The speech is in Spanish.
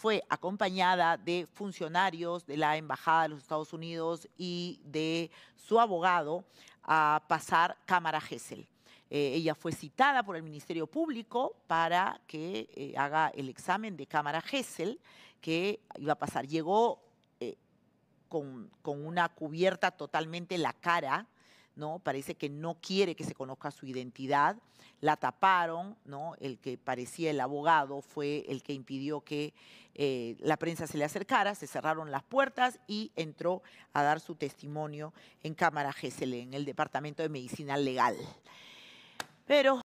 fue acompañada de funcionarios de la Embajada de los Estados Unidos y de su abogado a pasar cámara Gesell. Eh, ella fue citada por el Ministerio Público para que eh, haga el examen de cámara Gesell que iba a pasar. Llegó eh, con, con, una cubierta totalmente la cara Parece que no quiere que se conozca su identidad. La taparon, El que parecía el abogado fue el que impidió que eh, la prensa se le acercara, se cerraron las puertas y entró a dar su testimonio en Cámara Gesell, e, en el Departamento de Medicina Legal. Pero